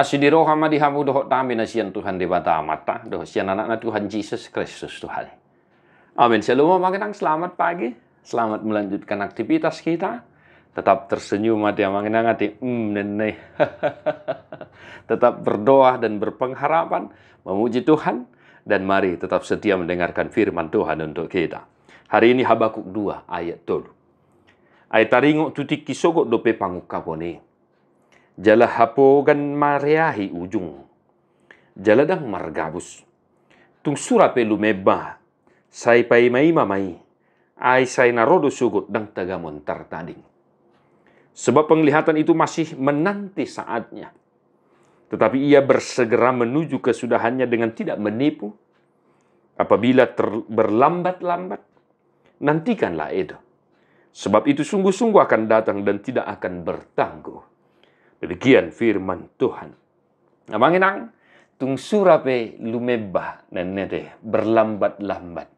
Asidiro hama dihamu doh tami nasian Tuhan dewata mata doh sian anak na Tuhan Yesus Kristus Tuhan. Amin. Shalom makinang selamat pagi. Selamat melanjutkan aktivitas kita. Tetap tersenyum hati makinang hati mm nenek. tetap berdoa dan berpengharapan memuji Tuhan dan mari tetap setia mendengarkan firman Tuhan untuk kita. Hari ini Habakuk 2 ayat 2. Ayat taringo tutik kisogok dope pangukapone jala hapogan Mariahi ujung jaladang margabus tung sura pelu mebba sai pai mai mamai ai sai narodo rodo sugut dang tagamon tartading sebab penglihatan itu masih menanti saatnya tetapi ia bersegera menuju kesudahannya dengan tidak menipu apabila berlambat-lambat nantikanlah itu sebab itu sungguh-sungguh akan datang dan tidak akan bertangguh Demikian firman Tuhan. Amanginang, tung surape lumeba nenede berlambat-lambat.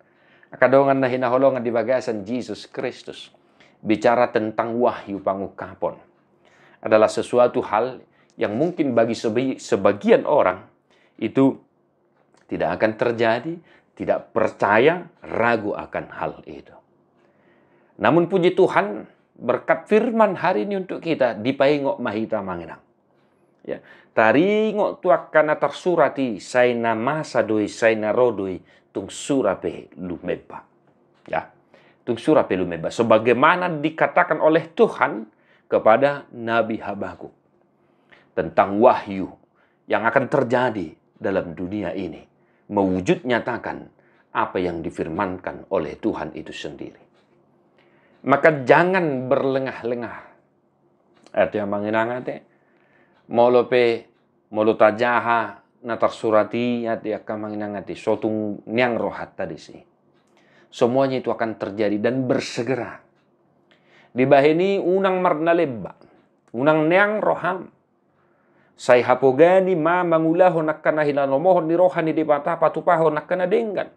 Akadongan na hinaholongan di bagasan Jesus Kristus. Bicara tentang wahyu pangukapon. Adalah sesuatu hal yang mungkin bagi sebagian orang itu tidak akan terjadi, tidak percaya, ragu akan hal itu. Namun puji Tuhan, berkat firman hari ini untuk kita dipaingok mahita manginang. Ya, tari ngok tuak kana tersurati saina masa doi saina rodoi tung surape lumeba. Ya. Tung surape lumeba sebagaimana dikatakan oleh Tuhan kepada Nabi Habakuk tentang wahyu yang akan terjadi dalam dunia ini mewujud nyatakan apa yang difirmankan oleh Tuhan itu sendiri. Maka jangan berlengah-lengah. Artinya eh, manginang ate. Molope molota jaha natar surati ate ya, akan manginang ate. Sotung niang rohat tadi sih. Semuanya itu akan terjadi dan bersegera. Di ini unang marnaleba. Unang niang roham. Sai hapogani ma mangulaho nakkana hilanomohon ni rohani di patah patupaho nakkana denggan.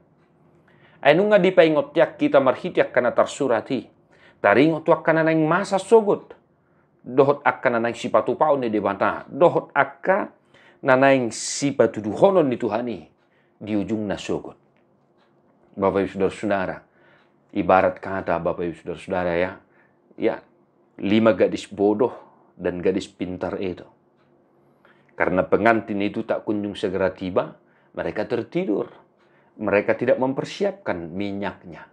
Ainunga dipaingot yak kita yak kana tarsurati taringo tuakkana nang masa sogot dohot akka nang sipatu paun ni debata dohot akka nang sipatu duhonon ni Tuhani di ujung sogot Bapak Ibu Saudara-saudara ibarat kata Bapak Ibu Saudara-saudara ya ya lima gadis bodoh dan gadis pintar itu karena pengantin itu tak kunjung segera tiba mereka tertidur mereka tidak mempersiapkan minyaknya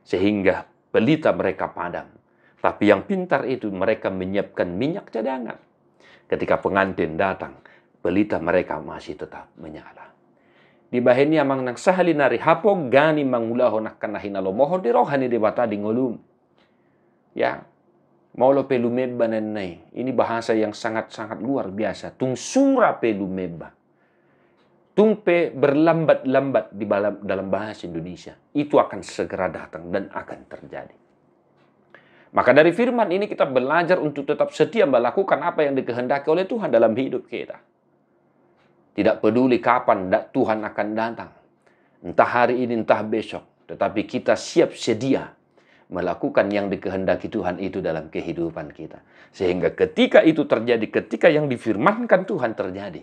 sehingga Pelita mereka padam. Tapi yang pintar itu mereka menyiapkan minyak cadangan. Ketika pengantin datang, pelita mereka masih tetap menyala. Di bahenia mang nang sahali nari hapo gani mangulaho nak kanahina lo mohor di rohani di bata di ngolum. Ya, maulo pelumeba nenei. Ini bahasa yang sangat-sangat luar biasa. Tung sura pelumeba tumpe berlambat-lambat di dalam bahasa Indonesia. Itu akan segera datang dan akan terjadi. Maka dari firman ini kita belajar untuk tetap setia melakukan apa yang dikehendaki oleh Tuhan dalam hidup kita. Tidak peduli kapan Tuhan akan datang. Entah hari ini, entah besok. Tetapi kita siap sedia melakukan yang dikehendaki Tuhan itu dalam kehidupan kita. Sehingga ketika itu terjadi, ketika yang difirmankan Tuhan terjadi,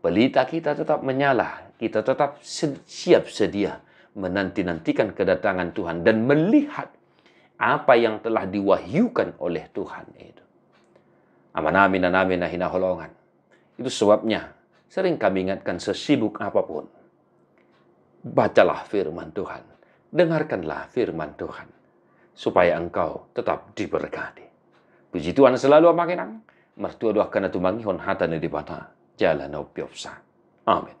pelita kita tetap menyala, kita tetap siap sedia menanti-nantikan kedatangan Tuhan dan melihat apa yang telah diwahyukan oleh Tuhan itu. Aman amin amin nahina holongan. Itu sebabnya sering kami ingatkan sesibuk apapun. Bacalah firman Tuhan. Dengarkanlah firman Tuhan. Supaya engkau tetap diberkati. Puji Tuhan selalu makinang, Mertua doakan kena hon hatan di bata. Cealen'e o piovsa. Amen.